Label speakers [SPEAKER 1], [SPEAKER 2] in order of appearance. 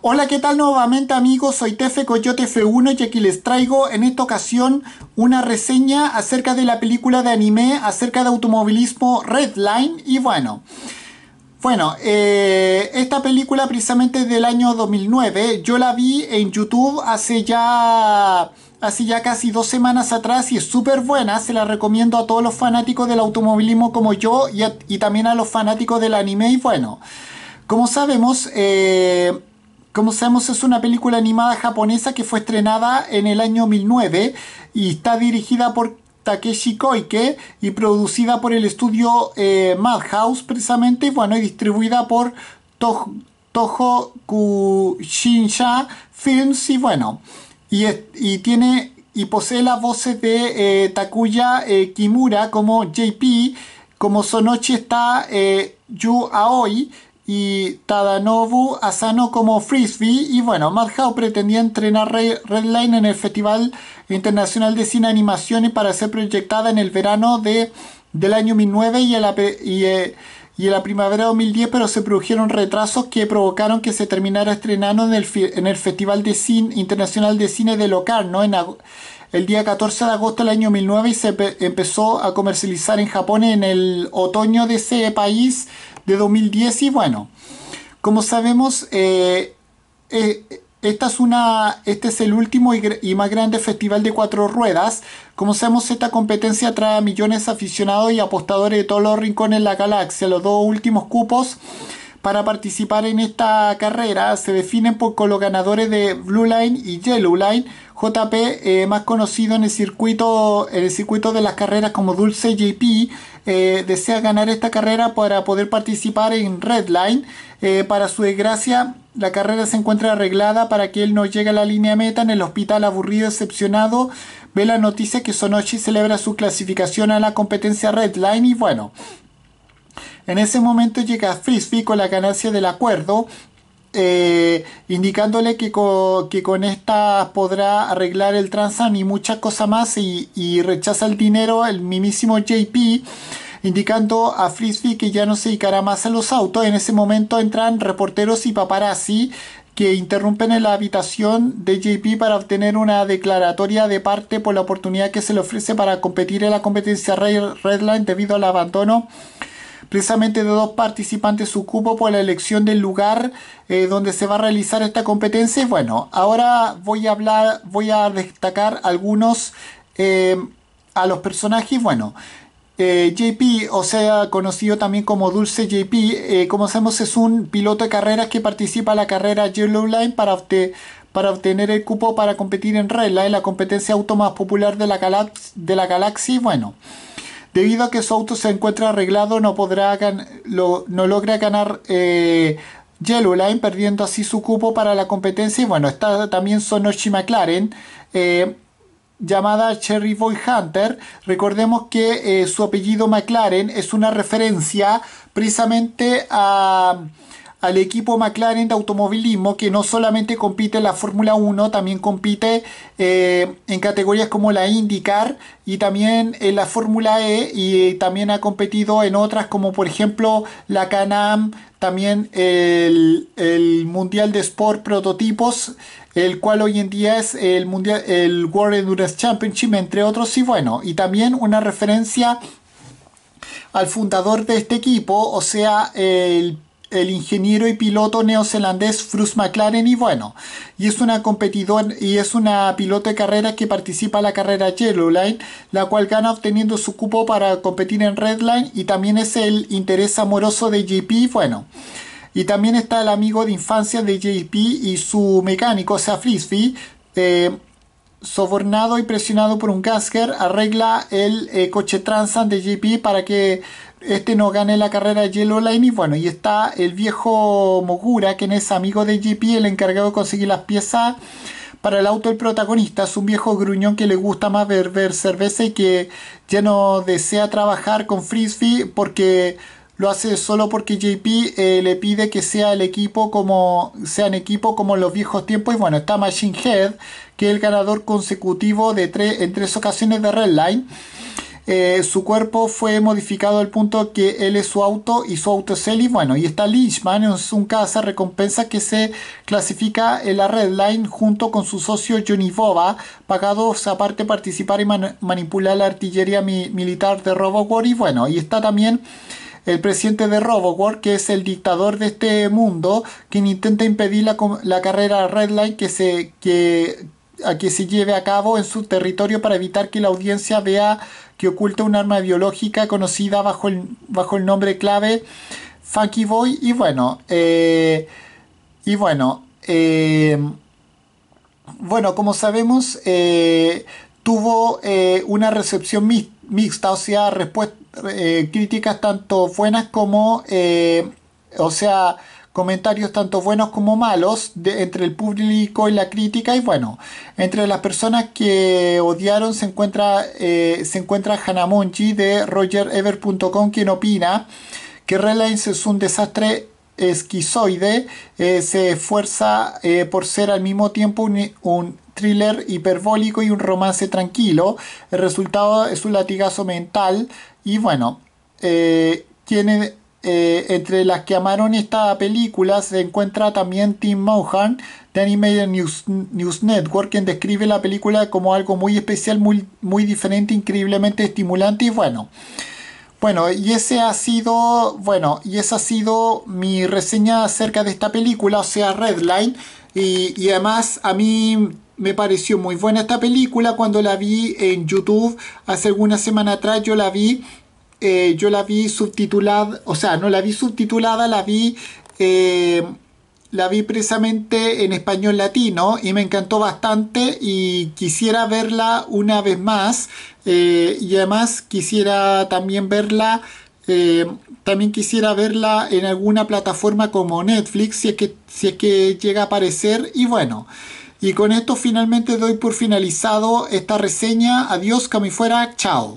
[SPEAKER 1] Hola, ¿qué tal nuevamente amigos? Soy Tefe Coyote F1 y aquí les traigo en esta ocasión una reseña acerca de la película de anime acerca de automovilismo Redline y bueno... Bueno, eh, esta película precisamente del año 2009, yo la vi en YouTube hace ya, hace ya casi dos semanas atrás y es súper buena, se la recomiendo a todos los fanáticos del automovilismo como yo y, y también a los fanáticos del anime y bueno, como sabemos, eh, como sabemos, es una película animada japonesa que fue estrenada en el año 2009 y está dirigida por Takeshi Koike y producida por el estudio eh, Madhouse precisamente y bueno, distribuida por Toho, Toho Kushinsha Films y bueno, y, tiene y posee las voces de eh, Takuya eh, Kimura como JP, como Sonochi está Yu Aoi, y Tadanobu Asano como frisbee. Y bueno, Madhouse pretendía entrenar Redline en el Festival Internacional de Cine Animaciones para ser proyectada en el verano de, del año 2009 y en la, eh, y, en la primavera de 2010, pero se produjeron retrasos que provocaron que se terminara estrenando en el, Festival de Cine, Internacional de Cine de no en el día 14 de agosto del año 2009 y se empezó a comercializar en Japón en el otoño de ese país de 2010 y bueno, como sabemos, eh, eh, esta es una, este es el último y, más grande festival de cuatro ruedas. Como sabemos, esta competencia atrae a millones de aficionados y apostadores de todos los rincones de la galaxia. Los dos últimos cupos para participar en esta carrera se definen por pues, los ganadores de Blue Line y Yellow Line. JP, eh, más conocido en el circuito, en el circuito de las carreras como Dulce JP, eh, desea ganar esta carrera para poder participar en Red Line. Eh, para su desgracia, la carrera se encuentra arreglada para que él no llegue a la línea meta en el hospital aburrido, excepcionado. Ve la noticia que Sonochi celebra su clasificación a la competencia Red Line y bueno, en ese momento llega Frisbee con la ganancia del acuerdo eh, indicándole que con, que con esta podrá arreglar el Transan y muchas cosas más y, rechaza el dinero el mimísimo JP indicando a Frisbee que ya no se dedicará más a los autos en ese momento entran reporteros y paparazzi que interrumpen en la habitación de JP para obtener una declaratoria de parte por la oportunidad que se le ofrece para competir en la competencia Redline debido al abandono precisamente de dos participantes su cupo por la elección del lugar eh, donde se va a realizar esta competencia. Bueno, ahora voy a hablar, voy a destacar algunos eh, a los personajes. Bueno, eh, JP, o sea, conocido también como Dulce JP, como sabemos es un piloto de carreras que participa en la carrera Yellow Line para, obtener el cupo para competir en Red Line, la competencia auto más popular de la, de la galaxia. Bueno, Debido a que su auto se encuentra arreglado, no, podrá no logra ganar eh, Yellow Line, perdiendo así su cupo para la competencia. Y bueno, está también Sonoshi McLaren. Eh, llamada Cherry Boy Hunter. Recordemos que eh, su apellido McLaren es una referencia precisamente a, al equipo McLaren de automovilismo que no solamente compite en la Fórmula 1, también compite eh, en categorías como la IndyCar y también en la Fórmula E y eh, también ha competido en otras como por ejemplo la Canam, también el, Mundial de Sport Prototipos, el cual hoy en día es el, mundial, el World Endurance Championship entre otros y bueno, y también una referencia al fundador de este equipo, o sea, el el ingeniero y piloto neozelandés Frus McLaren y bueno, y es una competidor y es una piloto de carrera que participa en la carrera Line, la cual gana obteniendo su cupo para competir en Red Line y también es el interés amoroso de JP, bueno. Y también está el amigo de infancia de JP y su mecánico, o sea, Frisbee, eh, sobornado y presionado por un Gasker arregla el eh, coche Transam de JP para que este no gane la carrera de Yellow Line y bueno, y está el viejo Mogura, quien es amigo de JP, el encargado de conseguir las piezas para el auto del protagonista. Es un viejo gruñón que le gusta más ver cerveza y que ya no desea trabajar con Frisbee porque lo hace solo porque JP eh, le pide que sea el equipo como sean equipo como en los viejos tiempos y bueno está Machine Head que es el ganador consecutivo de tres en tres ocasiones de Red Line eh, su cuerpo fue modificado al punto que él es su auto y su auto es él. Y bueno, y está Lynchman, es un caza recompensa que se clasifica en la Red Line junto con su socio Johnny Boba, pagados aparte participar y manipular la artillería militar de Robocop. Y bueno, y está también el presidente de RoboWorld, que es el dictador de este mundo, quien intenta impedir la, la carrera Redline que se que, a que se lleve a cabo en su territorio para evitar que la audiencia vea que oculta un arma biológica conocida bajo el, bajo el nombre clave Funky Boy. Y bueno, eh, y bueno, eh, bueno, como sabemos, eh, tuvo una recepción mixta, o sea, críticas tanto buenas como, o sea, comentarios tanto buenos como malos de, entre el público y la crítica y bueno entre las personas que odiaron se encuentra eh, se encuentra de RogerEver.com quien opina que Relance es un desastre esquizoide eh, se esfuerza eh, por ser al mismo tiempo un thriller hiperbólico y un romance tranquilo el resultado es un latigazo mental y bueno eh, tiene eh, entre las que amaron esta película se encuentra también Tim Mohan de Animated News, Network, quien describe la película como algo muy especial, muy, muy diferente, increíblemente estimulante y bueno. Bueno, y ese ha sido, bueno, y esa ha sido mi reseña acerca de esta película, o sea, Redline. Y, y además a mí me pareció muy buena esta película cuando la vi en YouTube hace alguna semana atrás, yo la vi eh, yo la vi subtitulada, o sea, no la vi subtitulada, la vi, eh, la vi precisamente en español latino y me encantó bastante y quisiera verla una vez más eh, y además quisiera también verla. también quisiera verla en alguna plataforma como Netflix si es que, que llega a aparecer y bueno y con esto finalmente doy por finalizado esta reseña adiós fuera, chao